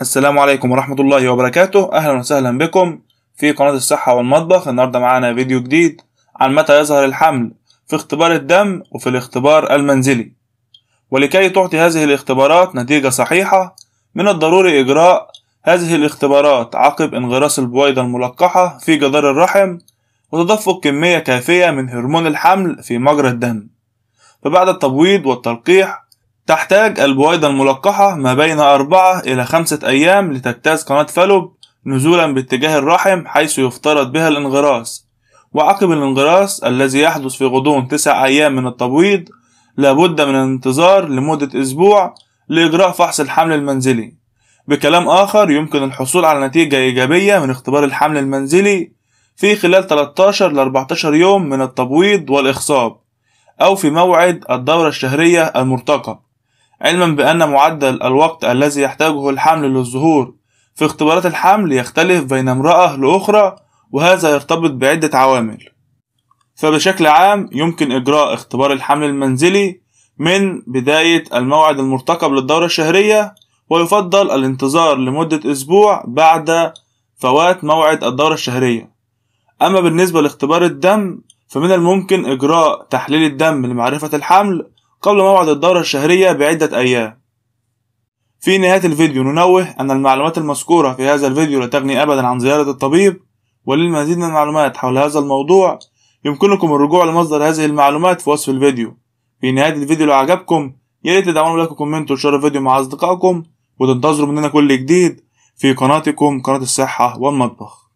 السلام عليكم ورحمة الله وبركاته أهلا وسهلا بكم في قناة الصحة والمطبخ النهاردة معانا فيديو جديد عن متى يظهر الحمل في اختبار الدم وفي الاختبار المنزلي ولكي تعطي هذه الاختبارات نتيجة صحيحة من الضروري إجراء هذه الاختبارات عقب انغراس البويضة الملقحة في جدار الرحم وتدفق كمية كافية من هرمون الحمل في مجرى الدم فبعد التبويض والتلقيح تحتاج البويضة الملقحة ما بين أربعة إلى خمسة أيام لتجتاز قناة فالوب نزولا باتجاه الرحم حيث يفترض بها الانغراس وعقب الانغراس الذي يحدث في غضون تسع أيام من التبويض لابد من الانتظار لمدة أسبوع لإجراء فحص الحمل المنزلي بكلام آخر يمكن الحصول على نتيجة إيجابية من اختبار الحمل المنزلي في خلال 13 ل 14 يوم من التبويض والإخصاب أو في موعد الدورة الشهرية المرتقب علما بأن معدل الوقت الذي يحتاجه الحمل للظهور في اختبارات الحمل يختلف بين امرأة لأخرى وهذا يرتبط بعدة عوامل فبشكل عام يمكن إجراء اختبار الحمل المنزلي من بداية الموعد المرتقب للدورة الشهرية ويفضل الانتظار لمدة أسبوع بعد فوات موعد الدورة الشهرية أما بالنسبة لاختبار الدم فمن الممكن إجراء تحليل الدم لمعرفة الحمل قبل موعد الدورة الشهرية بعدة أيام في نهاية الفيديو ننوه أن المعلومات المذكورة في هذا الفيديو لا تغني أبدا عن زيارة الطبيب وللمزيد من المعلومات حول هذا الموضوع يمكنكم الرجوع لمصدر هذه المعلومات في وصف الفيديو في نهاية الفيديو لو عجبكم ياريت تدعمون لكم كومنت وشير الفيديو مع أصدقائكم وتنتظروا مننا كل جديد في قناتكم قناة الصحة والمطبخ